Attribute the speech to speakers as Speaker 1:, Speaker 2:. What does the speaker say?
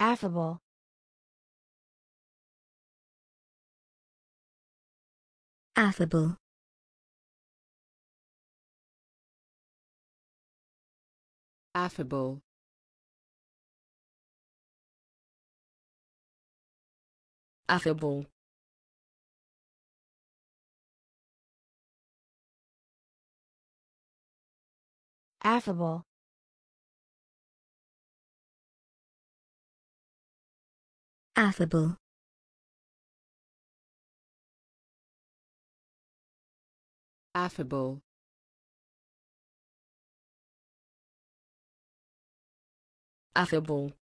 Speaker 1: affable affable affable affable affable affable affable affable